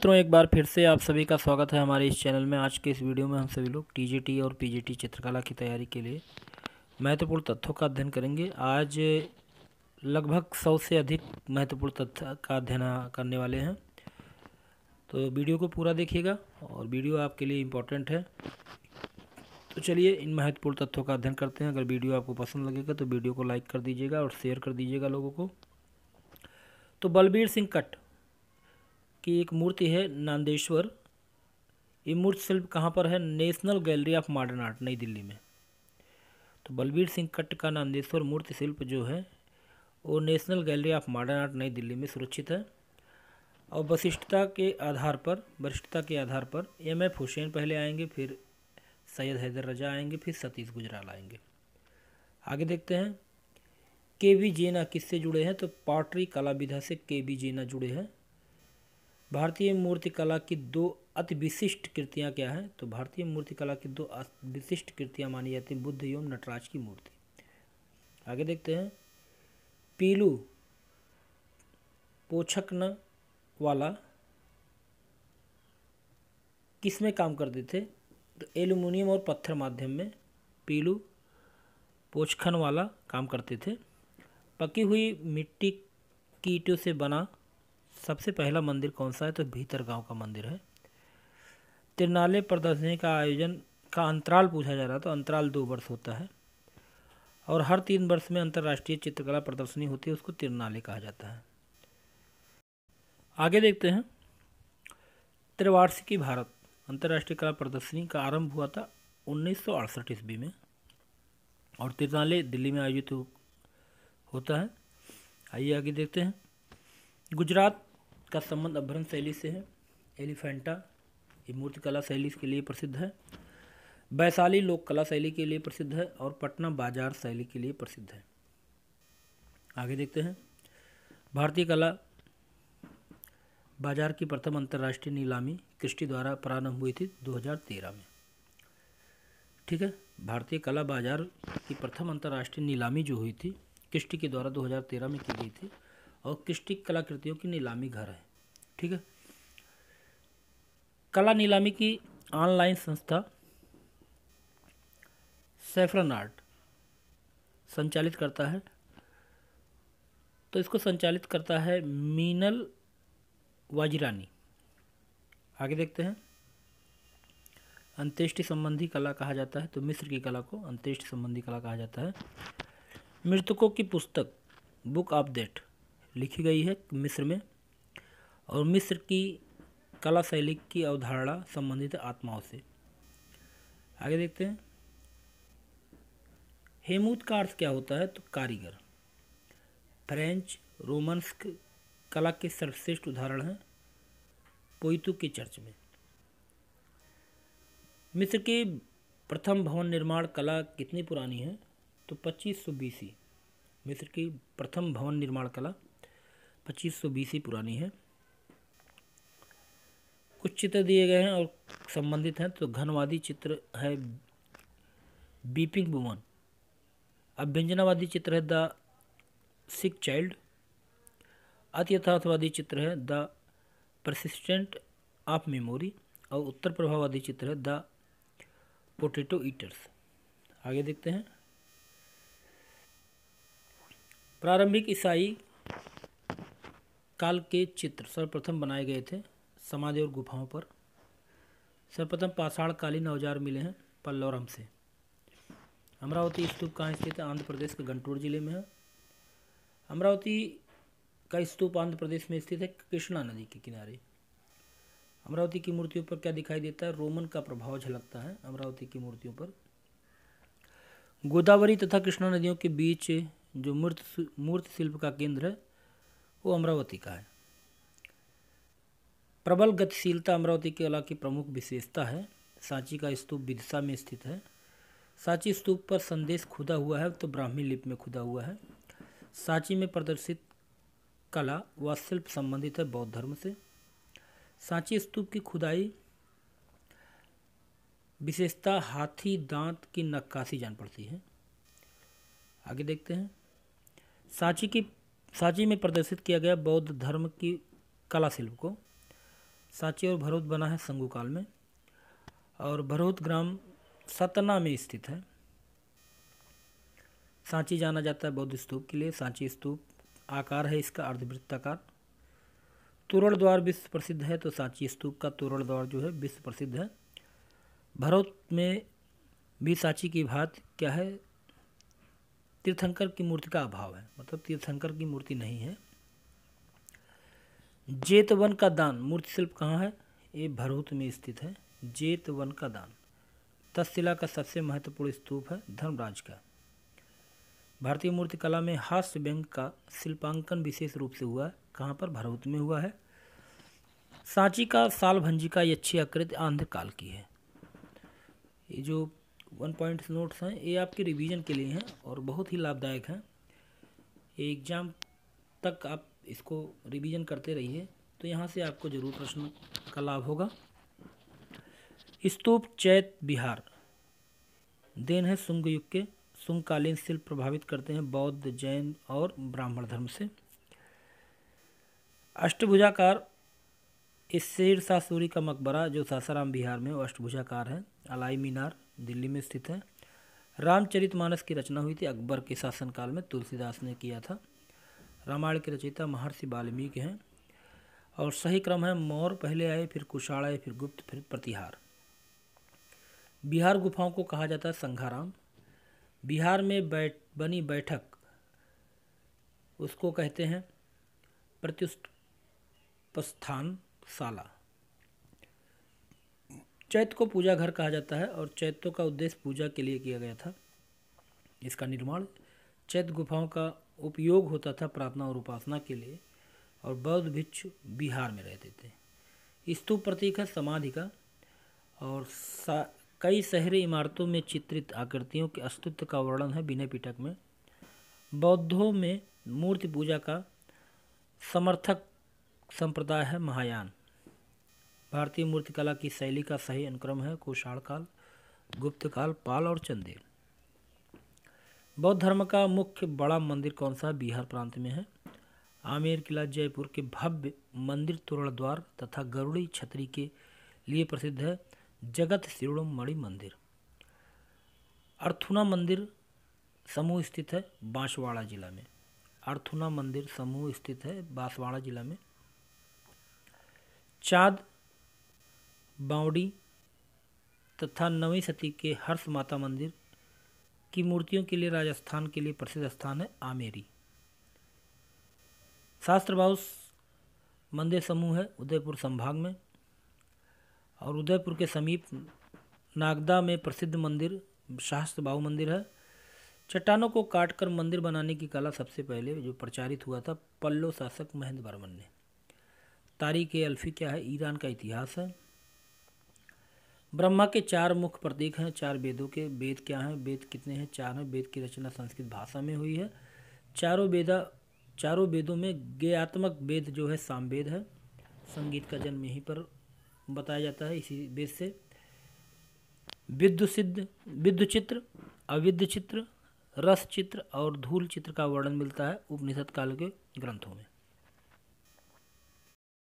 मित्रों एक बार फिर से आप सभी का स्वागत है हमारे इस चैनल में आज के इस वीडियो में हम सभी लोग टीजीटी और पीजीटी चित्रकला की तैयारी के लिए महत्वपूर्ण तथ्यों का अध्ययन करेंगे आज लगभग सौ से अधिक महत्वपूर्ण तथ्य का अध्ययन करने वाले हैं तो वीडियो को पूरा देखिएगा और वीडियो आपके लिए इम्पोर्टेंट है तो चलिए इन महत्वपूर्ण तथ्यों का अध्ययन करते हैं अगर वीडियो आपको पसंद लगेगा तो वीडियो को लाइक कर दीजिएगा और शेयर कर दीजिएगा लोगों को तो बलबीर सिंह कट की एक मूर्ति है नांदेश्वर ये मूर्ति शिल्प कहाँ पर है national gallery of modern art New Delhi में तो बलबीर सिंह कट्ट का नांदेश्वर मूर्ति शिल्प जो है वो national gallery of modern art New Delhi में सुरक्षित है और वशिष्ठता के आधार पर वरिष्ठता के आधार पर एम एफ हुसैन पहले आएंगे फिर सैयद हैदर रजा आएंगे फिर सतीश गुजराल आएंगे आगे देखते हैं के वी जेना किससे जुड़े हैं तो पॉटरी कला विधा से के वी जेना जुड़े हैं भारतीय मूर्तिकला की दो अति विशिष्ट कृतियाँ क्या हैं तो भारतीय मूर्तिकला की दो विशिष्ट कृतियाँ मानी जाती हैं बुद्ध एवं नटराज की मूर्ति आगे देखते हैं पीलू पोछकन वाला किस में काम करते थे तो एल्यूमिनियम और पत्थर माध्यम में पीलू पोछखन वाला काम करते थे पकी हुई मिट्टी कीटों से बना सबसे पहला मंदिर कौन सा है तो भीतर गांव का मंदिर है तिरनाले प्रदर्शनी का आयोजन का अंतराल पूछा जा रहा है तो अंतराल दो वर्ष होता है और हर तीन वर्ष में अंतर्राष्ट्रीय चित्रकला प्रदर्शनी होती है उसको तिरनाले कहा जाता है आगे देखते हैं त्रिवार्षिकी भारत अंतर्राष्ट्रीय कला प्रदर्शनी का आरंभ हुआ था उन्नीस सौ अड़सठ ईस्वी में और तिरनाले दिल्ली में आयोजित होता है आइए आगे देखते हैं गुजरात इसका संबंध अभ्रन शैली से है एलिफेंटा ये मूर्तिकला शैली के लिए प्रसिद्ध है वैशाली लोक कला शैली के लिए प्रसिद्ध है और पटना बाजार शैली के लिए प्रसिद्ध है आगे देखते हैं भारतीय कला बाजार की प्रथम अंतर्राष्ट्रीय नीलामी कृष्टि द्वारा प्रारंभ हुई थी 2013 में ठीक है भारतीय कला बाजार की प्रथम अंतर्राष्ट्रीय नीलामी जो हुई थी कृष्टि के द्वारा 2013 में की गई थी और कृष्टि कलाकृतियों की नीलामी घर है ठीक है कला नीलामी की ऑनलाइन संस्था सेफरन आर्ट संचालित करता है तो इसको संचालित करता है मीनल वाजिरानी आगे देखते हैं अंत्येष्टि संबंधी कला कहा जाता है तो मिस्र की कला को अंत्येष्टि संबंधी कला कहा जाता है मृतकों की पुस्तक बुक ऑफ डेट लिखी गई है मिस्र में और मिस्र की कला शैली की अवधारणा संबंधित आत्माओं से आगे देखते हैं हेमूत का अर्थ क्या होता है तो कारीगर फ्रेंच रोमन्स कला के सर्वश्रेष्ठ उदाहरण हैं पोइतु के चर्च में मिस्र के प्रथम भवन निर्माण कला कितनी पुरानी है तो 2500 बीसी मिस्र की प्रथम भवन निर्माण कला 2500 बीसी पुरानी है कुछ चित्र दिए गए हैं और संबंधित हैं तो घनवादी चित्र है बीपिंग वुमन अब व्यंजनावादी चित्र है द सिक चाइल्ड अत्यथार्थवादी चित्र है द परसिस्टेंट ऑफ मेमोरी और उत्तर प्रभाववादी चित्र है द पोटेटो ईटर्स आगे देखते हैं प्रारंभिक ईसाई काल के चित्र सर्वप्रथम बनाए गए थे समाधि और गुफाओं पर सर्वप्रथम पाषाणकालीन औजार मिले हैं पल्लोरम से अमरावती स्तूप कहाँ स्थित है आंध्र प्रदेश के गंटूर जिले में है अमरावती का स्तूप आंध्र प्रदेश में स्थित है कृष्णा नदी के किनारे अमरावती की मूर्तियों पर क्या दिखाई देता है रोमन का प्रभाव झलकता है अमरावती की मूर्तियों पर गोदावरी तथा कृष्णा नदियों के बीच जो मूर्त मूर्त शिल्प का केंद्र है वो अमरावती का है प्रबल गतिशीलता अमरावती कला की प्रमुख विशेषता है सांची का स्तूप विदिशा में स्थित है सांची स्तूप पर संदेश खुदा हुआ है तो ब्राह्मी लिप में खुदा हुआ है सांची में प्रदर्शित कला व शिल्प संबंधित है बौद्ध धर्म से सांची स्तूप की खुदाई विशेषता हाथी दांत की नक्काशी जान पड़ती है आगे देखते हैं सांची की सांची में प्रदर्शित किया गया बौद्ध धर्म की कला शिल्प को सांची और भरोत बना है संगू काल में और भरोत ग्राम सतना में स्थित है सांची जाना जाता है बौद्ध स्तूप के लिए सांची स्तूप आकार है इसका अर्धवृत्ताकार तुरड़ द्वार विश्व प्रसिद्ध है तो सांची स्तूप का तुरड़ द्वार जो है विश्व प्रसिद्ध है भरोत में भी सांची की भात क्या है तीर्थंकर की मूर्ति का अभाव है मतलब तीर्थंकर की मूर्ति नहीं है जेतवन का दान मूर्ति शिल्प कहाँ है ये भरूत में स्थित है जेतवन का दान तस्शिला का सबसे महत्वपूर्ण स्तूप है धर्मराज का भारतीय मूर्तिकला में हास्य व्यंग का शिल्पांकन विशेष रूप से हुआ है कहाँ पर भरूत में हुआ है सांची का सालभंजिका का यक्षी आकृति आंध्र काल की है ये जो वन पॉइंट नोट्स हैं ये आपके रिवीजन के लिए हैं और बहुत ही लाभदायक हैं ये एग्ज़ाम तक आप इसको रिवीजन करते रहिए तो यहाँ से आपको जरूर प्रश्न का लाभ होगा स्तूप चैत बिहार देन है सुंग युग के सुंगकालीन शिल्प प्रभावित करते हैं बौद्ध जैन और ब्राह्मण धर्म से अष्टभुजाकार इस शेरशाह सूरी का मकबरा जो सासाराम बिहार में वो अष्टभुजाकार है अलाई मीनार दिल्ली में स्थित है रामचरितमानस की रचना हुई थी अकबर के शासनकाल में तुलसीदास ने किया था रामायण के रचयिता महर्षि वाल्मीकि हैं और सही क्रम है मौर पहले आए फिर कुशाण आए फिर गुप्त फिर प्रतिहार बिहार गुफाओं को कहा जाता है संघाराम बिहार में बैठ बनी बैठक उसको कहते हैं प्रत्युष्पस्थान शाला चैत को पूजा घर कहा जाता है और चैत्यों का उद्देश्य पूजा के लिए किया गया था इसका निर्माण चैत गुफाओं का उपयोग होता था प्रार्थना और उपासना के लिए और बौद्ध भिक्षु बिहार में रहते थे स्तूप प्रतीक है समाधि का और कई शहरी इमारतों में चित्रित आकृतियों के अस्तित्व का वर्णन है विनय पिटक में बौद्धों में मूर्ति पूजा का समर्थक संप्रदाय है महायान भारतीय मूर्तिकला की शैली का सही अनुक्रम है कोषाण काल गुप्त काल पाल और चंदेल बौद्ध धर्म का मुख्य बड़ा मंदिर कौन सा बिहार प्रांत में है आमेर किला जयपुर के भव्य मंदिर तोरण द्वार तथा गरुड़ी छतरी के लिए प्रसिद्ध है जगत शिरोमणि मंदिर अर्थुना मंदिर समूह स्थित है बांसवाड़ा जिला में अर्थुना मंदिर समूह स्थित है बांसवाड़ा जिला में चाँद बावड़ी तथा नवी सती के हर्ष माता मंदिर की मूर्तियों के लिए राजस्थान के लिए प्रसिद्ध स्थान है आमेरी शास्त्र हाउस मंदिर समूह है उदयपुर संभाग में और उदयपुर के समीप नागदा में प्रसिद्ध मंदिर शास्त्र बाहु मंदिर है चट्टानों को काटकर मंदिर बनाने की कला सबसे पहले जो प्रचारित हुआ था पल्लो शासक महेंद्र वर्मन ने तारीख अल्फी क्या है ईरान का इतिहास है ब्रह्मा के चार मुख्य प्रतीक हैं चार वेदों के वेद क्या हैं वेद कितने हैं चार हैं वेद की रचना संस्कृत भाषा में हुई है चारों वेदा चारों वेदों में गेयात्मक वेद जो है सामवेद है संगीत का जन्म यहीं पर बताया जाता है इसी वेद से विद्व सिद्ध विद्व चित्र अविद्ध चित्र रस चित्र और धूल चित्र का वर्णन मिलता है उपनिषद काल के ग्रंथों में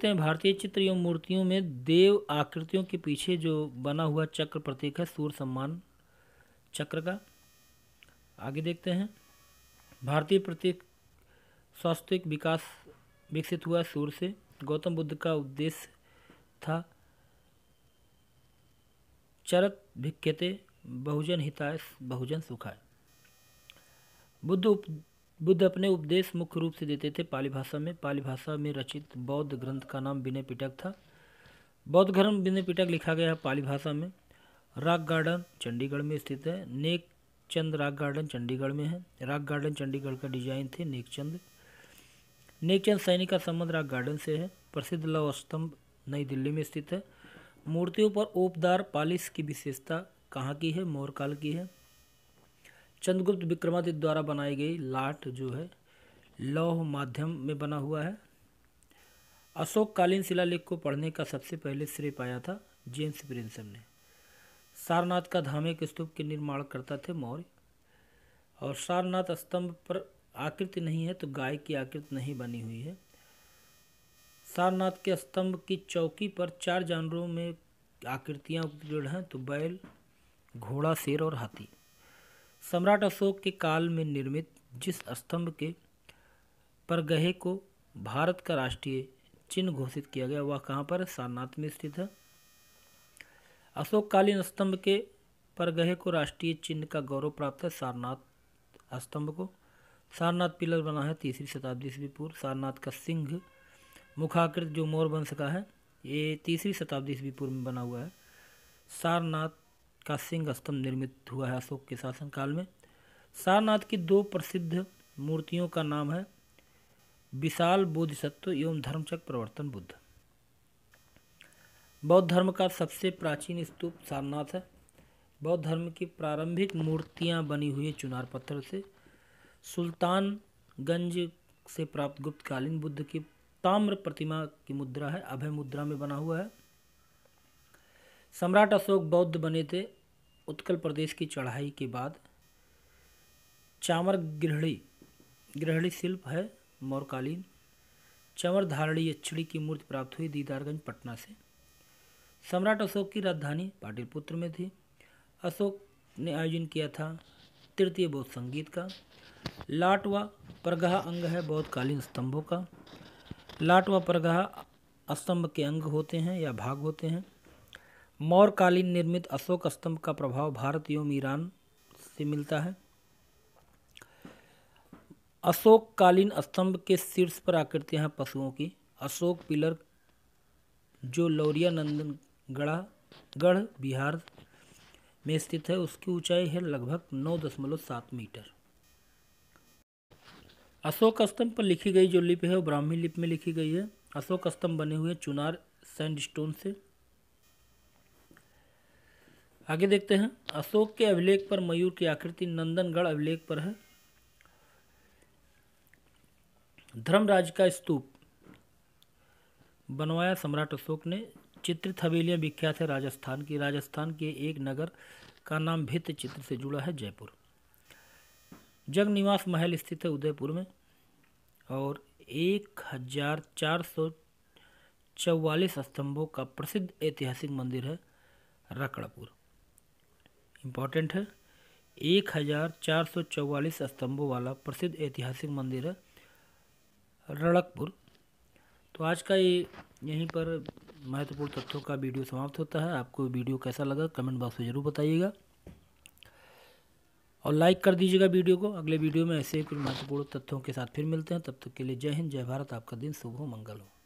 देखते हैं भारतीय चित्र एवं मूर्तियों में देव आकृतियों के पीछे जो बना हुआ चक्र प्रतीक है सूर्य सम्मान चक्र का आगे देखते हैं भारतीय प्रतीक स्वास्थ्य विकास विकसित हुआ सूर्य से गौतम बुद्ध का उद्देश्य था चरक भिक्षते बहुजन हिताय बहुजन सुखाय बुद्ध उप बुद्ध अपने उपदेश मुख्य रूप से देते थे पाली भाषा में पाली भाषा में रचित बौद्ध ग्रंथ का नाम विनय पिटक था बौद्ध धर्म विनय पिटक लिखा गया है पाली भाषा में राग गार्डन चंडीगढ़ में स्थित है नेक चंद राग गार्डन चंडीगढ़ में है राग गार्डन चंडीगढ़ का डिजाइन थे नेक चंद नेक चंद सैनिक का संबंध राग गार्डन से है प्रसिद्ध लव स्तंभ नई दिल्ली में स्थित है मूर्तियों पर ओपदार पालिस की विशेषता कहाँ की है मौर्य काल की है चंद्रगुप्त विक्रमादित्य द्वारा बनाई गई लाट जो है लौह माध्यम में बना हुआ है अशोक कालीन शिलालेख को पढ़ने का सबसे पहले श्रेय पाया था जेम्स प्रिंसन ने सारनाथ का धामिक स्तूप के निर्माण करता थे मौर्य और सारनाथ स्तंभ पर आकृति नहीं है तो गाय की आकृति नहीं बनी हुई है सारनाथ के स्तंभ की चौकी पर चार जानवरों में आकृतियाँ उत्तीर्ण हैं तो बैल घोड़ा शेर और हाथी सम्राट अशोक के काल में निर्मित जिस स्तंभ के परगहे को भारत का राष्ट्रीय चिन्ह घोषित किया गया वह कहाँ पर सारनाथ में स्थित है अशोककालीन स्तंभ के परगहे को राष्ट्रीय चिन्ह का गौरव प्राप्त है सारनाथ स्तंभ को सारनाथ पिलर बना है तीसरी शताब्दी ईस्वी पूर्व सारनाथ का सिंह मुखाकृत जो मोरवंश का है ये तीसरी शताब्दी ईस्वी पूर्व में बना हुआ है सारनाथ का सिंह स्तंभ निर्मित हुआ है अशोक के शासनकाल में सारनाथ की दो प्रसिद्ध मूर्तियों का नाम है विशाल बोधिसत्व एवं धर्मचक प्रवर्तन बुद्ध बौद्ध धर्म का सबसे प्राचीन स्तूप सारनाथ है बौद्ध धर्म की प्रारंभिक मूर्तियां बनी हुई चुनार पत्थर से सुल्तानगंज से प्राप्त गुप्तकालीन बुद्ध की ताम्र प्रतिमा की मुद्रा है अभय मुद्रा में बना हुआ है सम्राट अशोक बौद्ध बने थे उत्कल प्रदेश की चढ़ाई के बाद चामर गृहणी गृहणी शिल्प है मौरकालीन चमर धारणी यक्षड़ी की मूर्ति प्राप्त हुई दीदारगंज पटना से सम्राट अशोक की राजधानी पाटिलपुत्र में थी अशोक ने आयोजन किया था तृतीय बौद्ध संगीत का लाट व प्रगह अंग है बौद्धकालीन स्तंभों का लाट व प्रगह स्तंभ के अंग होते हैं या भाग होते हैं मौर्यकालीन निर्मित अशोक स्तंभ का प्रभाव भारत एवं ईरान से मिलता है अशोककालीन स्तंभ के शीर्ष पर आकृतियां हैं पशुओं की अशोक पिलर जो लौरिया गढ़ा गढ़ बिहार में स्थित है उसकी ऊंचाई है लगभग नौ दशमलव सात मीटर अशोक स्तंभ पर लिखी गई जो लिपि है वो ब्राह्मी लिपि में लिखी गई है अशोक स्तंभ बने हुए चुनार सैंडस्टोन से आगे देखते हैं अशोक के अभिलेख पर मयूर की आकृति नंदनगढ़ अभिलेख पर है धर्मराज का स्तूप बनवाया सम्राट अशोक ने चित्रित हवेलियाँ विख्यात है राजस्थान की राजस्थान के एक नगर का नाम भित्त चित्र से जुड़ा है जयपुर जग निवास महल स्थित है उदयपुर में और एक हजार चार सौ चौवालीस स्तंभों का प्रसिद्ध ऐतिहासिक मंदिर है रकड़पुर इम्पॉर्टेंट है एक हज़ार चार सौ चौवालीस स्तंभों वाला प्रसिद्ध ऐतिहासिक मंदिर है रणकपुर तो आज का ये यहीं पर महत्वपूर्ण तथ्यों का वीडियो समाप्त होता है आपको वीडियो कैसा लगा कमेंट बॉक्स में ज़रूर बताइएगा और लाइक कर दीजिएगा वीडियो को अगले वीडियो में ऐसे ही कुछ महत्वपूर्ण तथ्यों के साथ फिर मिलते हैं तब तक के लिए जय हिंद जय भारत आपका दिन शुभ हो मंगल हो